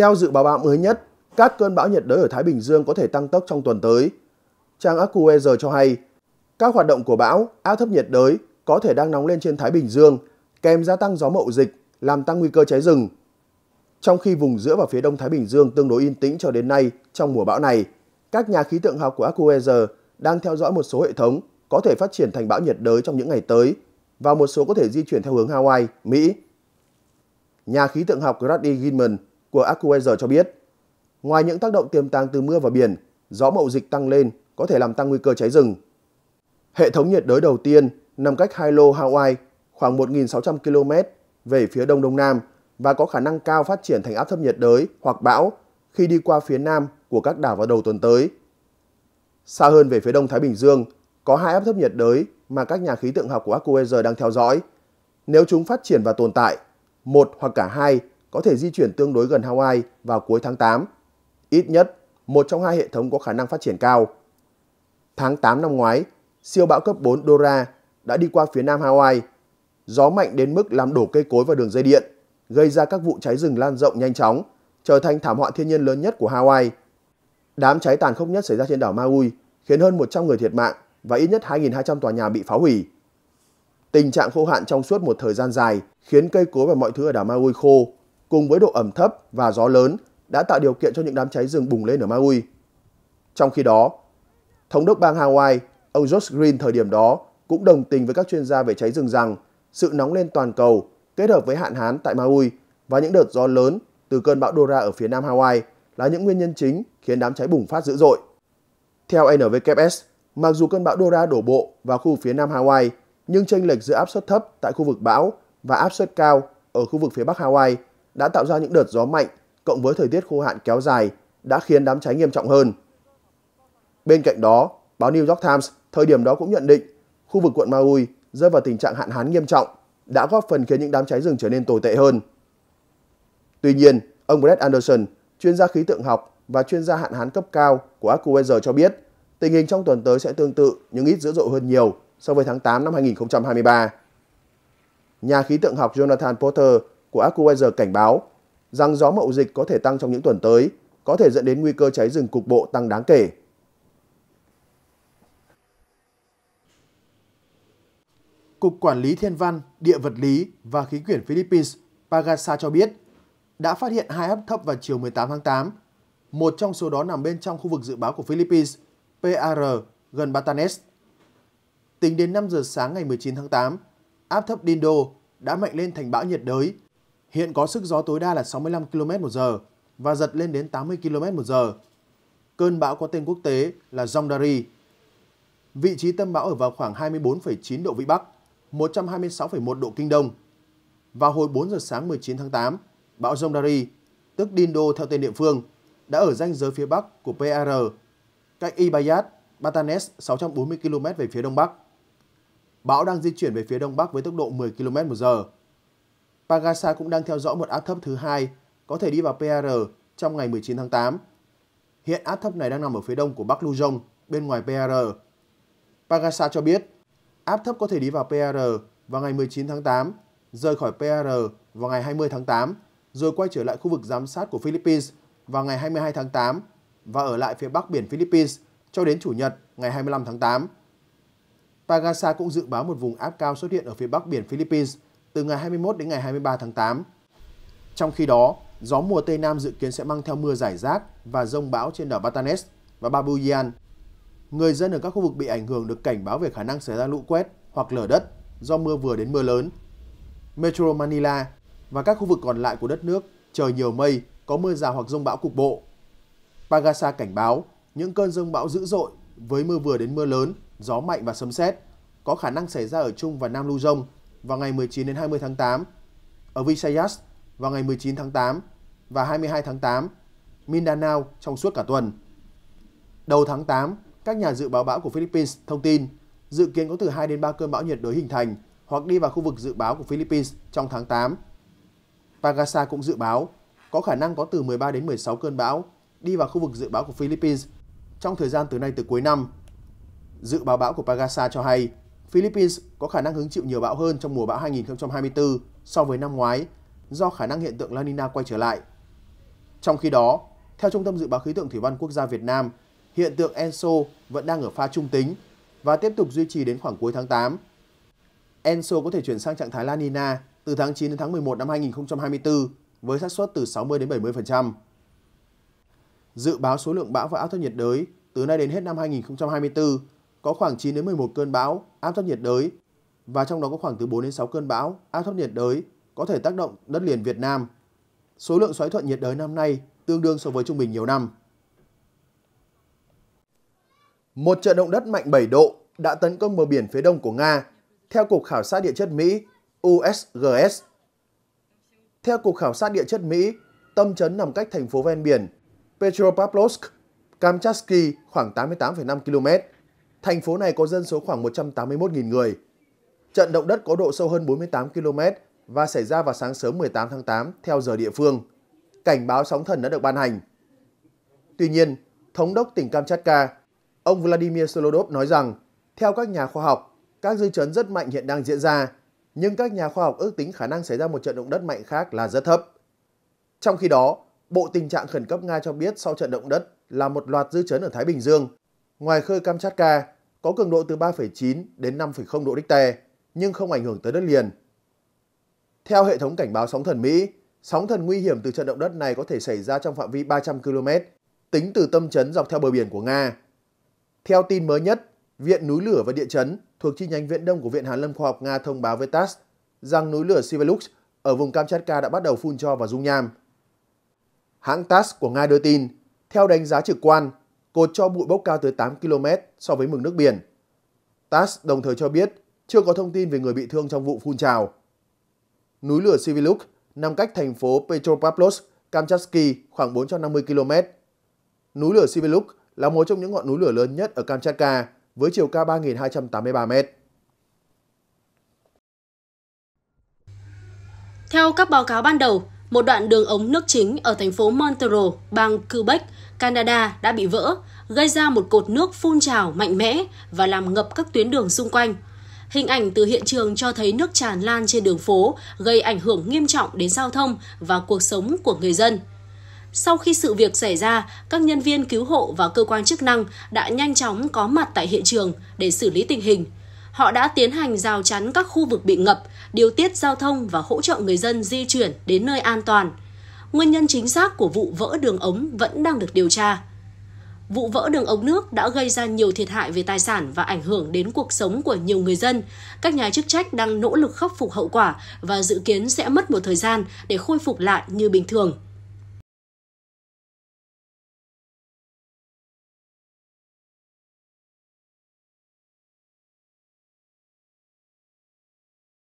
Theo dự báo bão mới nhất, các cơn bão nhiệt đới ở Thái Bình Dương có thể tăng tốc trong tuần tới. Trang AccuWeather cho hay, các hoạt động của bão áp thấp nhiệt đới có thể đang nóng lên trên Thái Bình Dương, kèm gia tăng gió mậu dịch, làm tăng nguy cơ cháy rừng. Trong khi vùng giữa và phía đông Thái Bình Dương tương đối yên tĩnh cho đến nay trong mùa bão này, các nhà khí tượng học của AccuWeather đang theo dõi một số hệ thống có thể phát triển thành bão nhiệt đới trong những ngày tới và một số có thể di chuyển theo hướng Hawaii, Mỹ. Nhà khí tượng học Grady Gilman của AccuWeather cho biết, ngoài những tác động tiềm tàng từ mưa và biển, gió mậu dịch tăng lên có thể làm tăng nguy cơ cháy rừng. Hệ thống nhiệt đới đầu tiên nằm cách Hilo, Hawaii khoảng 1.600 km về phía đông đông nam và có khả năng cao phát triển thành áp thấp nhiệt đới hoặc bão khi đi qua phía nam của các đảo vào đầu tuần tới. Xa hơn về phía đông Thái Bình Dương, có hai áp thấp nhiệt đới mà các nhà khí tượng học của AccuWeather đang theo dõi. Nếu chúng phát triển và tồn tại, một hoặc cả hai có thể di chuyển tương đối gần Hawaii vào cuối tháng 8. Ít nhất, một trong hai hệ thống có khả năng phát triển cao. Tháng 8 năm ngoái, siêu bão cấp 4 Dora đã đi qua phía nam Hawaii. Gió mạnh đến mức làm đổ cây cối và đường dây điện, gây ra các vụ cháy rừng lan rộng nhanh chóng, trở thành thảm họa thiên nhiên lớn nhất của Hawaii. Đám cháy tàn khốc nhất xảy ra trên đảo Maui khiến hơn 100 người thiệt mạng và ít nhất 2.200 tòa nhà bị phá hủy. Tình trạng khô hạn trong suốt một thời gian dài khiến cây cối và mọi thứ ở đảo Maui khô cùng với độ ẩm thấp và gió lớn đã tạo điều kiện cho những đám cháy rừng bùng lên ở Maui. Trong khi đó, Thống đốc bang Hawaii, ông Josh Green thời điểm đó cũng đồng tình với các chuyên gia về cháy rừng rằng sự nóng lên toàn cầu kết hợp với hạn hán tại Maui và những đợt gió lớn từ cơn bão Dora ở phía nam Hawaii là những nguyên nhân chính khiến đám cháy bùng phát dữ dội. Theo NWS, mặc dù cơn bão Dora đổ bộ vào khu phía nam Hawaii, nhưng chênh lệch giữa áp suất thấp tại khu vực bão và áp suất cao ở khu vực phía bắc Hawaii đã tạo ra những đợt gió mạnh cộng với thời tiết khô hạn kéo dài đã khiến đám cháy nghiêm trọng hơn. Bên cạnh đó, báo New York Times thời điểm đó cũng nhận định khu vực quận Maui rơi vào tình trạng hạn hán nghiêm trọng đã góp phần khiến những đám cháy rừng trở nên tồi tệ hơn. Tuy nhiên, ông Brett Anderson, chuyên gia khí tượng học và chuyên gia hạn hán cấp cao của AccuWeather cho biết tình hình trong tuần tới sẽ tương tự nhưng ít dữ dội hơn nhiều so với tháng 8 năm 2023. Nhà khí tượng học Jonathan Porter của AccuWeather cảnh báo rằng gió mậu dịch có thể tăng trong những tuần tới, có thể dẫn đến nguy cơ cháy rừng cục bộ tăng đáng kể. Cục Quản lý Thiên văn, Địa vật lý và Khí quyển Philippines Pagasa cho biết đã phát hiện hai áp thấp vào chiều 18 tháng 8. Một trong số đó nằm bên trong khu vực dự báo của Philippines, PAR, gần Batanes. Tính đến 5 giờ sáng ngày 19 tháng 8, áp thấp Dindo đã mạnh lên thành bão nhiệt đới Hiện có sức gió tối đa là 65 km h và giật lên đến 80 km h Cơn bão có tên quốc tế là Zondari. Vị trí tâm bão ở vào khoảng 24,9 độ Vĩ Bắc, 126,1 độ Kinh Đông. Vào hồi 4 giờ sáng 19 tháng 8, bão Zondari, tức Dindo theo tên địa phương, đã ở ranh giới phía Bắc của PR, cách Ibayat, Batanes 640 km về phía Đông Bắc. Bão đang di chuyển về phía Đông Bắc với tốc độ 10 km h Pagasa cũng đang theo dõi một áp thấp thứ hai, có thể đi vào PR trong ngày 19 tháng 8. Hiện áp thấp này đang nằm ở phía đông của Bắc Luzon, bên ngoài PR. Pagasa cho biết, áp thấp có thể đi vào PR vào ngày 19 tháng 8, rời khỏi PR vào ngày 20 tháng 8, rồi quay trở lại khu vực giám sát của Philippines vào ngày 22 tháng 8 và ở lại phía bắc biển Philippines cho đến Chủ nhật ngày 25 tháng 8. Pagasa cũng dự báo một vùng áp cao xuất hiện ở phía bắc biển Philippines – từ ngày 21 đến ngày 23 tháng 8. Trong khi đó, gió mùa Tây Nam dự kiến sẽ mang theo mưa giải rác và rông bão trên đảo Batanes và Babuyan. Người dân ở các khu vực bị ảnh hưởng được cảnh báo về khả năng xảy ra lũ quét hoặc lở đất do mưa vừa đến mưa lớn. Metro Manila và các khu vực còn lại của đất nước trời nhiều mây, có mưa rào hoặc rông bão cục bộ. Pagasa cảnh báo những cơn rông bão dữ dội với mưa vừa đến mưa lớn, gió mạnh và sấm sét có khả năng xảy ra ở Trung và Nam Luzon vào ngày 19 đến 20 tháng 8, ở Visayas vào ngày 19 tháng 8 và 22 tháng 8, Mindanao trong suốt cả tuần. Đầu tháng 8, các nhà dự báo bão của Philippines thông tin dự kiến có từ 2 đến 3 cơn bão nhiệt đới hình thành hoặc đi vào khu vực dự báo của Philippines trong tháng 8. Pagasa cũng dự báo có khả năng có từ 13 đến 16 cơn bão đi vào khu vực dự báo của Philippines trong thời gian từ nay tới cuối năm. Dự báo bão của Pagasa cho hay Philippines có khả năng hứng chịu nhiều bão hơn trong mùa bão 2024 so với năm ngoái do khả năng hiện tượng La Nina quay trở lại. Trong khi đó, theo Trung tâm Dự báo Khí tượng Thủy văn Quốc gia Việt Nam, hiện tượng Enso vẫn đang ở pha trung tính và tiếp tục duy trì đến khoảng cuối tháng 8. Enso có thể chuyển sang trạng thái La Nina từ tháng 9 đến tháng 11 năm 2024 với xác suất từ 60 đến 70%. Dự báo số lượng bão và áp thấp nhiệt đới từ nay đến hết năm 2024 có khoảng 9 đến 11 cơn bão áp thấp nhiệt đới và trong đó có khoảng từ 4 đến 6 cơn bão áp thấp nhiệt đới có thể tác động đất liền Việt Nam. Số lượng xoáy thuận nhiệt đới năm nay tương đương so với trung bình nhiều năm. Một trận động đất mạnh 7 độ đã tấn công bờ biển phía đông của Nga, theo Cục Khảo sát Địa chất Mỹ USGS. Theo Cục Khảo sát Địa chất Mỹ, tâm chấn nằm cách thành phố ven biển Petropavlovsk, Kamchatsky khoảng 88,5 km Thành phố này có dân số khoảng 181.000 người. Trận động đất có độ sâu hơn 48 km và xảy ra vào sáng sớm 18 tháng 8 theo giờ địa phương. Cảnh báo sóng thần đã được ban hành. Tuy nhiên, Thống đốc tỉnh Kamchatka, ông Vladimir Solodov nói rằng, theo các nhà khoa học, các dư chấn rất mạnh hiện đang diễn ra, nhưng các nhà khoa học ước tính khả năng xảy ra một trận động đất mạnh khác là rất thấp. Trong khi đó, Bộ Tình trạng Khẩn cấp Nga cho biết sau trận động đất là một loạt dư chấn ở Thái Bình Dương Ngoài khơi Kamchatka có cường độ từ 3,9 đến 5,0 độ Richter nhưng không ảnh hưởng tới đất liền. Theo hệ thống cảnh báo sóng thần Mỹ, sóng thần nguy hiểm từ trận động đất này có thể xảy ra trong phạm vi 300 km, tính từ tâm chấn dọc theo bờ biển của Nga. Theo tin mới nhất, Viện Núi lửa và Địa chấn thuộc chi nhánh Viện Đông của Viện Hàn Lâm Khoa học Nga thông báo với TASS rằng núi lửa Sivelux ở vùng Kamchatka đã bắt đầu phun cho và dung nham. Hãng TASS của Nga đưa tin, theo đánh giá trực quan, cột cho bụi bốc cao tới 8 km so với mực nước biển. TASS đồng thời cho biết chưa có thông tin về người bị thương trong vụ phun trào. Núi lửa Siviluk nằm cách thành phố Petropavlovsk, Kamchatsky khoảng 450 km. Núi lửa Siviluk là một trong những ngọn núi lửa lớn nhất ở Kamchatka với chiều cao 3.283 m. Theo các báo cáo ban đầu, một đoạn đường ống nước chính ở thành phố Montreal, bang Quebec, Canada đã bị vỡ, gây ra một cột nước phun trào mạnh mẽ và làm ngập các tuyến đường xung quanh. Hình ảnh từ hiện trường cho thấy nước tràn lan trên đường phố, gây ảnh hưởng nghiêm trọng đến giao thông và cuộc sống của người dân. Sau khi sự việc xảy ra, các nhân viên cứu hộ và cơ quan chức năng đã nhanh chóng có mặt tại hiện trường để xử lý tình hình – họ đã tiến hành rào chắn các khu vực bị ngập, điều tiết giao thông và hỗ trợ người dân di chuyển đến nơi an toàn. Nguyên nhân chính xác của vụ vỡ đường ống vẫn đang được điều tra. Vụ vỡ đường ống nước đã gây ra nhiều thiệt hại về tài sản và ảnh hưởng đến cuộc sống của nhiều người dân. Các nhà chức trách đang nỗ lực khắc phục hậu quả và dự kiến sẽ mất một thời gian để khôi phục lại như bình thường.